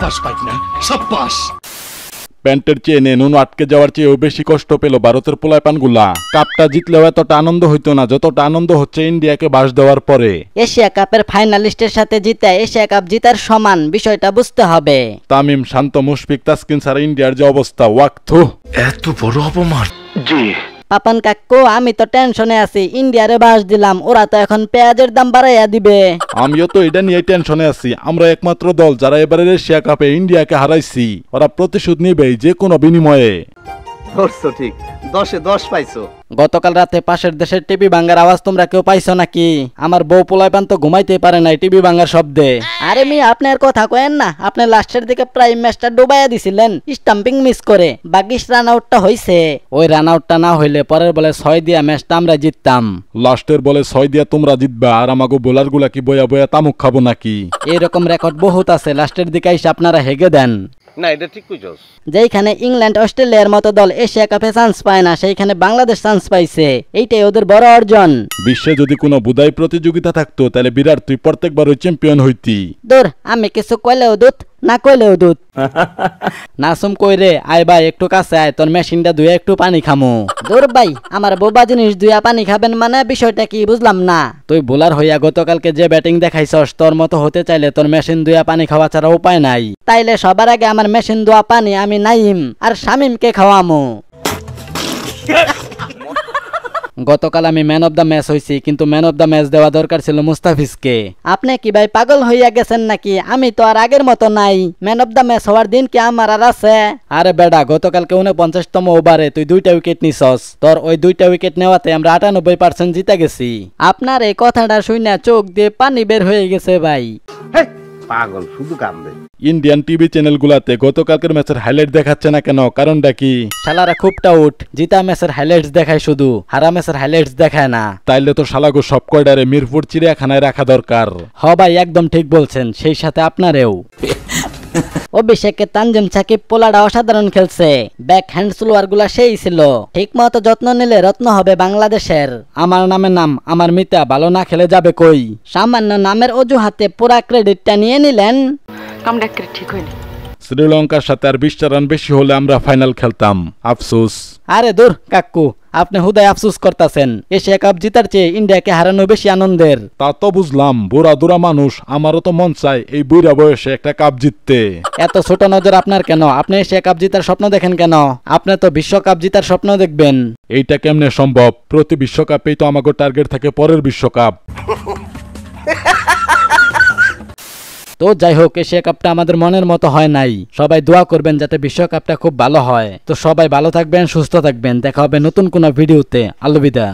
পাইক না প্যান্টের চেনে নুন আটকে যাওয়ার চেয়েও বেশি কষ্ট পেল ভারতের পোলায় পানগুলা কাপটা জিতলেও এতটা আনন্দ হইতো না যতটা আনন্দ হচ্ছে ইন্ডিয়াকে বাস দেওয়ার পরে এশিয়া কাপের ফাইনালিস্টের সাথে জিতা এশিয়া কাপ জিতার সমান বিষয়টা বুঝতে হবে তামিম শান্ত মুশফিক তাসকিন সারা ইন্ডিয়ার যে অবস্থা ওয়াক থু এত বড় অপমান জি পাপান কাকু আমি তো টেনশনে আছি ইন্ডিয়ারে বাস দিলাম ওরা তো এখন পেঁয়াজের দাম বাড়াইয়া দিবে আমিও তো এটা নিয়ে টেনশনে আছি আমরা একমাত্র দল যারা এবারের এশিয়া কাপে ইন্ডিয়াকে হারাইছি ওরা প্রতিশোধ নিবে যে কোনো বিনিময়ে ধরছো ঠিক দশে দশ পাইছো গতকাল রাতে পাশের দেশের টিভি ভাঙ্গার আওয়াজ তোমরা কেউ পাইছো নাকি আমার বউ পান তো ঘুমাইতে পারে নাই টিভি বাংলার শব্দে আরে মি আপনার কথা কয়েন না আপনি লাস্টের দিকে প্রাইম ম্যাচটা ডুবাইয়া দিছিলেন স্টাম্পিং মিস করে বাকি রান আউটটা হইছে ওই রান আউটটা না হইলে পরের বলে ছয় দিয়া ম্যাচটা আমরা জিততাম লাস্টের বলে ছয় দিয়া তোমরা জিতবা আর আমাকে বোলার গুলা কি বয়া বয়া তামুক খাবো নাকি এরকম রেকর্ড বহুত আছে লাস্টের দিকে এসে আপনারা হেগে দেন না এটা ঠিক কইছস যেইখানে ইংল্যান্ড অস্ট্রেলিয়ার মতো দল এশিয়া কাপে চান্স পায় না সেইখানে বাংলাদেশ চান্স পাইছে এইটাই ওদের বড় অর্জন বিশ্বে যদি কোনো বুদাই প্রতিযোগিতা থাকতো তাহলে বিরাট তুই প্রত্যেকবার চ্যাম্পিয়ন হইতি দূর আমি কিছু কইলেও দূত না কইলেও দুধ নাসুম কই রে আয় ভাই একটু কাছে আয় তোর মেশিনটা ধুয়ে একটু পানি খামু দূর ভাই আমার বোবা জিনিস দুয়া পানি খাবেন মানে বিষয়টা কি বুঝলাম না তুই বোলার হইয়া গতকালকে যে ব্যাটিং দেখাইছস তোর মতো হতে চাইলে তোর মেশিন দুয়া পানি খাওয়া ছাড়া উপায় নাই তাইলে সবার আগে আমার মেশিন দুয়া পানি আমি নাইম আর শামিমকে খাওয়ামু গতকাল আমি ম্যান অব দ্য ম্যাচ হয়েছি কিন্তু ম্যান অব দ্য ম্যাচ দেওয়া দরকার ছিল মুস্তাফিজকে আপনি কি ভাই পাগল হইয়া গেছেন নাকি আমি তো আর আগের মতো নাই ম্যান অব দ্য ম্যাচ হওয়ার দিন কি আমার আর আছে আরে বেডা গতকালকে উনপঞ্চাশতম ওভারে তুই দুইটা উইকেট নিছস তোর ওই দুইটা উইকেট নেওয়াতে আমরা আটানব্বই পার্সেন্ট জিতে গেছি আপনার এই কথাটা শুনে চোখ দিয়ে পানি বের হয়ে গেছে ভাই পাগল শুধু কামবে ইন্ডিয়ান টিভি চ্যানেলগুলোতে গতকালকের ম্যাচের হাইলাইট দেখাচ্ছে না কেন কারণটা কি শালারা খুব টাউট জিতা ম্যাচের হাইলাইটস দেখায় শুধু হারা ম্যাচের হাইলাইটস দেখায় না তাইলে তো শালাগো সব কয়ডারে মিরপুর চিড়িয়াখানায় রাখা দরকার হ ভাই একদম ঠিক বলছেন সেই সাথে আপনারেও অভিষেকে তানজিম সাকিব পোলাডা অসাধারণ খেলছে ব্যাক হ্যান্ড স্লোয়ার গুলা সেই ছিল ঠিক মতো যত্ন নিলে রত্ন হবে বাংলাদেশের আমার নামে নাম আমার মিতা ভালো না খেলে যাবে কই সামান্য নামের অজুহাতে পুরা ক্রেডিটটা নিয়ে নিলেন আমরা ঠিক হইনি শ্রীলঙ্কার সাথে আর বিশটা রান বেশি হলে আমরা ফাইনাল খেলতাম আফসোস আরে দূর কাকু আপনি হুদায় আফসুস করতেছেন এশিয়া কাপ জিতার চেয়ে ইন্ডিয়াকে হারানো বেশি আনন্দের তা তো বুঝলাম বুড়া দুরা মানুষ আমারও তো মন চায় এই বুড়া বয়সে একটা কাপ জিততে এত ছোট নজর আপনার কেন আপনি এশিয়া কাপ জিতার স্বপ্ন দেখেন কেন আপনি তো বিশ্বকাপ জিতার স্বপ্ন দেখবেন এইটা কেমনে সম্ভব প্রতি বিশ্বকাপেই তো আমাকে টার্গেট থাকে পরের বিশ্বকাপ তো যাই হোক এশিয়া কাপটা আমাদের মনের মতো হয় নাই সবাই দোয়া করবেন যাতে বিশ্বকাপটা খুব ভালো হয় তো সবাই ভালো থাকবেন সুস্থ থাকবেন দেখা হবে নতুন কোনো ভিডিওতে আলবিদা